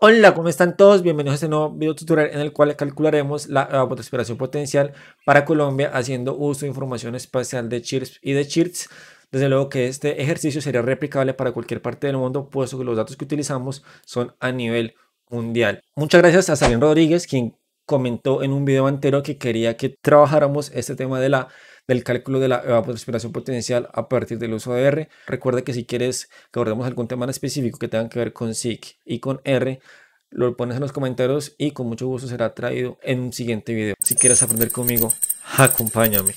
Hola, ¿cómo están todos? Bienvenidos a este nuevo video tutorial en el cual calcularemos la evapotranspiración potencial para Colombia haciendo uso de información espacial de CHIRPS y de CHIRPS. Desde luego que este ejercicio sería replicable para cualquier parte del mundo, puesto que los datos que utilizamos son a nivel mundial. Muchas gracias a Salim Rodríguez, quien comentó en un video anterior que quería que trabajáramos este tema de la, del cálculo de la evapotranspiración potencial a partir del uso de R. Recuerda que si quieres que abordemos algún tema en específico que tenga que ver con SIC y con R, lo pones en los comentarios y con mucho gusto será traído en un siguiente video. Si quieres aprender conmigo, acompáñame.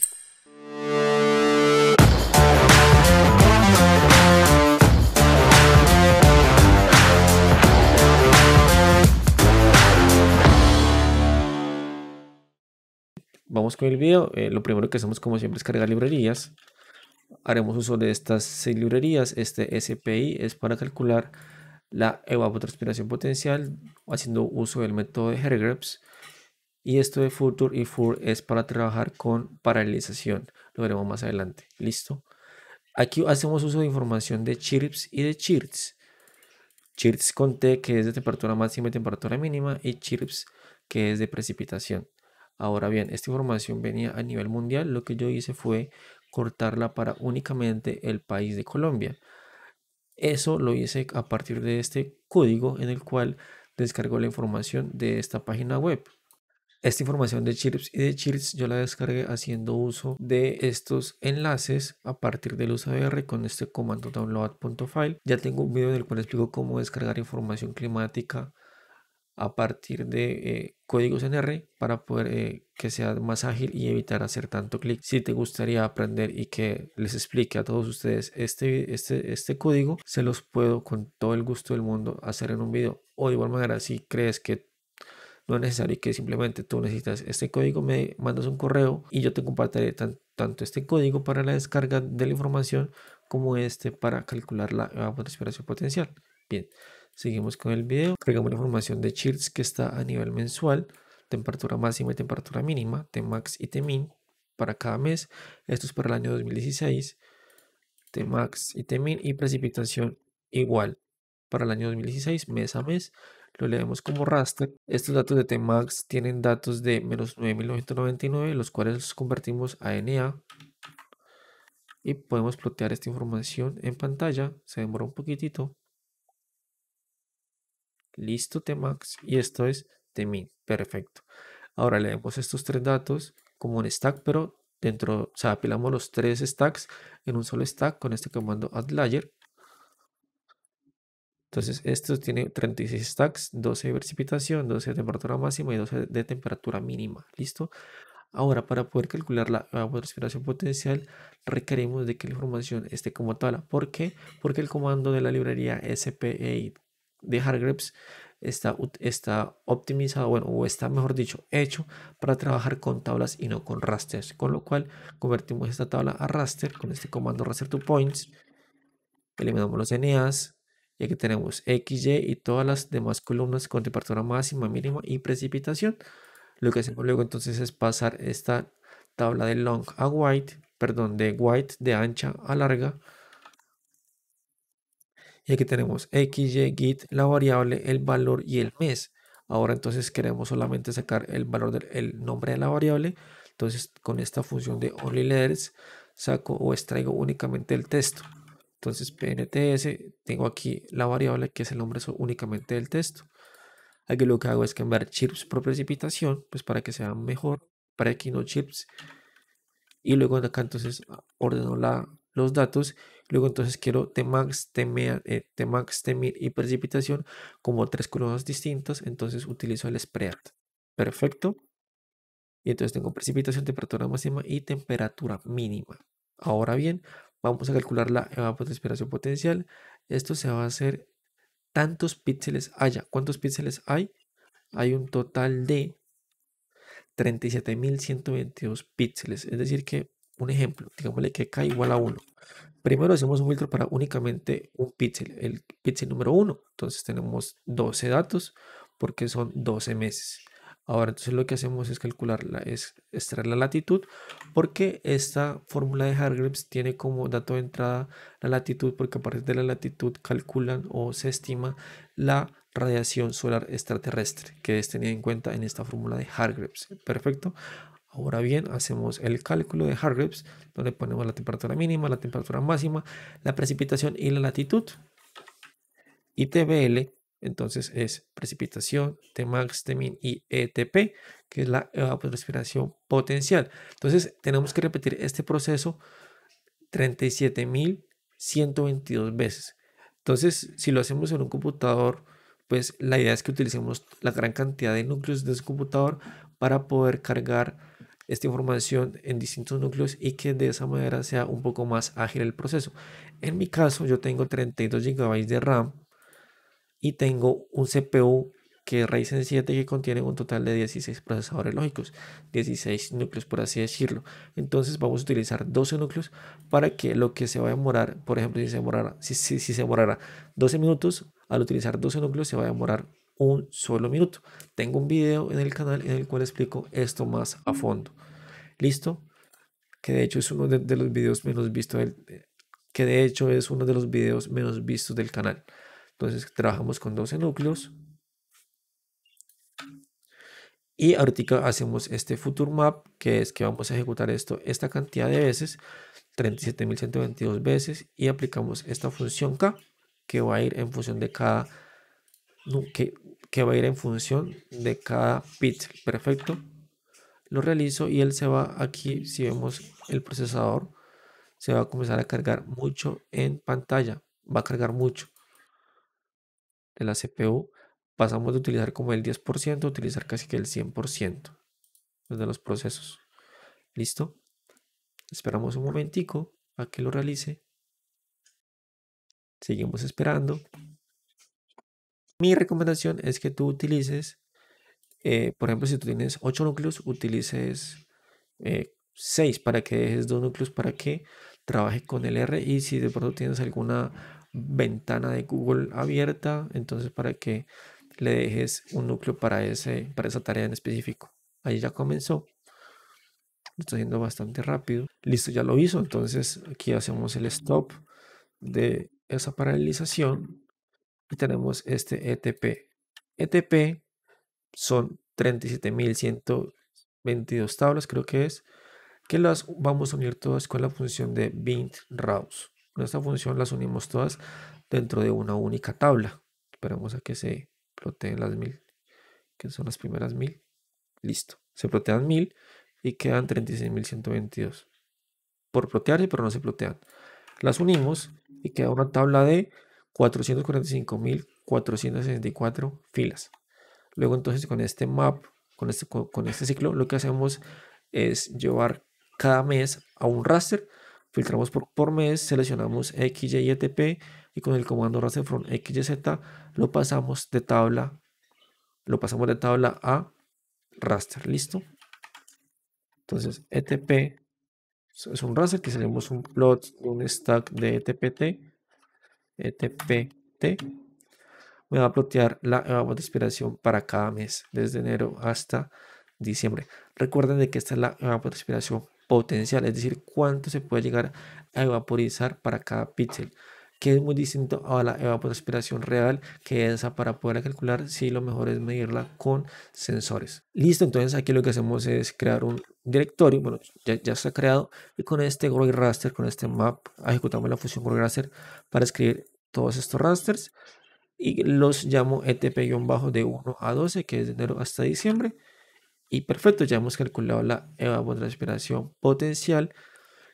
vamos con el video. Eh, lo primero que hacemos como siempre es cargar librerías. Haremos uso de estas seis librerías. Este SPI es para calcular la evapotranspiración potencial haciendo uso del método de Hargreaves. Y esto de Future y Fur es para trabajar con paralelización. Lo veremos más adelante. Listo. Aquí hacemos uso de información de chirps y de chirps. Chirps con T que es de temperatura máxima y temperatura mínima y chirps que es de precipitación. Ahora bien, esta información venía a nivel mundial, lo que yo hice fue cortarla para únicamente el país de Colombia. Eso lo hice a partir de este código en el cual descargó la información de esta página web. Esta información de Chirps y de Chirps yo la descargué haciendo uso de estos enlaces a partir del USAR con este comando download.file. Ya tengo un video en el cual explico cómo descargar información climática a partir de eh, códigos en R para poder eh, que sea más ágil y evitar hacer tanto clic. Si te gustaría aprender y que les explique a todos ustedes este, este, este código, se los puedo con todo el gusto del mundo hacer en un video. O de igual manera, si crees que no es necesario y que simplemente tú necesitas este código, me mandas un correo y yo te compartiré tanto este código para la descarga de la información como este para calcular la evapotranspiración potencial. Bien. Seguimos con el video. creamos la información de Shields que está a nivel mensual, temperatura máxima y temperatura mínima, Tmax y Tmin para cada mes. Esto es para el año 2016. Tmax y Tmin y precipitación igual para el año 2016, mes a mes. Lo leemos como raster. Estos datos de Tmax tienen datos de menos 9.999, los cuales los convertimos a NA. Y podemos plotear esta información en pantalla. Se demora un poquitito. Listo, tmax. Y esto es tmin. Perfecto. Ahora leemos estos tres datos como un stack, pero dentro, o sea, apilamos los tres stacks en un solo stack con este comando add layer. Entonces, esto tiene 36 stacks, 12 de precipitación, 12 de temperatura máxima y 12 de temperatura mínima. ¿Listo? Ahora, para poder calcular la evapotranspiración potencial, requerimos de que la información esté como tal ¿Por qué? Porque el comando de la librería SPEI de Hargreaves está, está optimizado, bueno, o está mejor dicho, hecho para trabajar con tablas y no con rasters. Con lo cual convertimos esta tabla a raster con este comando raster to points. Eliminamos los eneas. ya que tenemos x, y y todas las demás columnas con temperatura máxima, mínima y precipitación. Lo que hacemos luego entonces es pasar esta tabla de long a white, perdón, de white de ancha a larga y aquí tenemos xy git, la variable, el valor y el mes. Ahora entonces queremos solamente sacar el valor del nombre de la variable. Entonces con esta función de letters saco o extraigo únicamente el texto. Entonces pnts, tengo aquí la variable que es el nombre únicamente del texto. Aquí lo que hago es cambiar chips por precipitación, pues para que sea mejor, para que no chips. Y luego acá entonces ordeno la, los datos Luego entonces quiero Tmax, temer, eh, Tmax, y precipitación como tres columnas distintas. Entonces utilizo el spread. Perfecto. Y entonces tengo precipitación, temperatura máxima y temperatura mínima. Ahora bien, vamos a calcular la evapotranspiración potencial. Esto se va a hacer tantos píxeles haya. ¿Cuántos píxeles hay? Hay un total de 37.122 píxeles. Es decir que, un ejemplo, digámosle que K igual a 1. Primero hacemos un filtro para únicamente un píxel, el píxel número 1. Entonces tenemos 12 datos porque son 12 meses. Ahora entonces lo que hacemos es calcular, la, es extraer la latitud porque esta fórmula de Hargreaves tiene como dato de entrada la latitud porque a partir de la latitud calculan o se estima la radiación solar extraterrestre que es tenida en cuenta en esta fórmula de Hargreaves. Perfecto. Ahora bien, hacemos el cálculo de Hargreaves, donde ponemos la temperatura mínima, la temperatura máxima, la precipitación y la latitud. Y TBL, entonces es precipitación, Tmax, Tmin y ETP, que es la evapotranspiración potencial. Entonces tenemos que repetir este proceso 37.122 veces. Entonces, si lo hacemos en un computador, pues la idea es que utilicemos la gran cantidad de núcleos de ese computador para poder cargar esta información en distintos núcleos y que de esa manera sea un poco más ágil el proceso. En mi caso, yo tengo 32 GB de RAM y tengo un CPU que es Ryzen 7 que contiene un total de 16 procesadores lógicos, 16 núcleos por así decirlo. Entonces vamos a utilizar 12 núcleos para que lo que se va a demorar, por ejemplo, si se demorara, si, si se demorara 12 minutos, al utilizar 12 núcleos se va a demorar un solo minuto. Tengo un video en el canal en el cual explico esto más a fondo. ¿Listo? Que de hecho es uno de, los videos menos vistos del, que de hecho es uno de los videos menos vistos del canal. Entonces trabajamos con 12 núcleos. Y ahorita hacemos este future map, que es que vamos a ejecutar esto esta cantidad de veces, 37.122 veces, y aplicamos esta función K, que va a ir en función de cada que que va a ir en función de cada bit. Perfecto. Lo realizo y él se va aquí, si vemos el procesador, se va a comenzar a cargar mucho en pantalla. Va a cargar mucho de la CPU. Pasamos de utilizar como el 10% a utilizar casi que el 100% de los procesos. ¿Listo? Esperamos un momentico a que lo realice. Seguimos esperando. Mi recomendación es que tú utilices, eh, por ejemplo, si tú tienes 8 núcleos, utilices 6 eh, para que dejes 2 núcleos para que trabaje con el R y si de pronto tienes alguna ventana de Google abierta, entonces para que le dejes un núcleo para, ese, para esa tarea en específico. Ahí ya comenzó. está haciendo bastante rápido. Listo, ya lo hizo. Entonces aquí hacemos el stop de esa paralización y tenemos este ETP. ETP son 37.122 tablas, creo que es, que las vamos a unir todas con la función de bind rows. Con esta función las unimos todas dentro de una única tabla. Esperamos a que se ploteen las mil que son las primeras mil Listo, se plotean 1000 y quedan 36.122 por y pero no se plotean. Las unimos y queda una tabla de 445.464 filas. Luego entonces con este map, este, con este, ciclo, lo que hacemos es llevar cada mes a un raster, filtramos por, por mes, seleccionamos XY y ETP y con el comando raster from XYZ lo pasamos de tabla, lo pasamos de tabla a raster, listo. Entonces ETP es un raster que tenemos un plot, un stack de ETPT ETPT. Me va a plotear la evapotranspiración para cada mes, desde enero hasta diciembre. Recuerden de que esta es la evapotranspiración potencial, es decir, cuánto se puede llegar a evaporizar para cada píxel que es muy distinto a la evapotranspiración real, que es esa para poder calcular si lo mejor es medirla con sensores. Listo, entonces aquí lo que hacemos es crear un directorio, bueno, ya, se ha creado, y con este raster, con este map, ejecutamos la función raster para escribir todos estos rasters y los llamo ETP-bajo de 1 a 12, que es de enero hasta diciembre. Y perfecto, ya hemos calculado la evapotranspiración potencial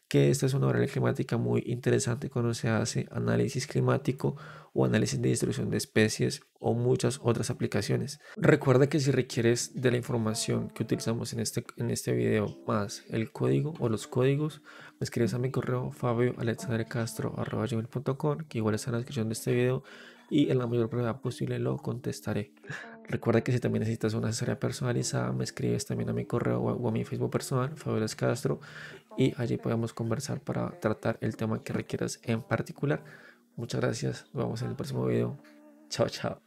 que esta es una variable climática muy interesante cuando se hace análisis climático o análisis de distribución de especies o muchas otras aplicaciones. Recuerda que si requieres de la información que utilizamos en este, en este video más el código o los códigos, me escribes a mi correo fabioalexandrecastro.com que igual está en la descripción de este video y en la mayor brevedad posible lo contestaré. Recuerda que si también necesitas una asesoría personalizada, me escribes también a mi correo o a mi Facebook personal, Fabio Castro, y allí podemos conversar para tratar el tema que requieras en particular. Muchas gracias, nos vemos en el próximo video. Chao, chao.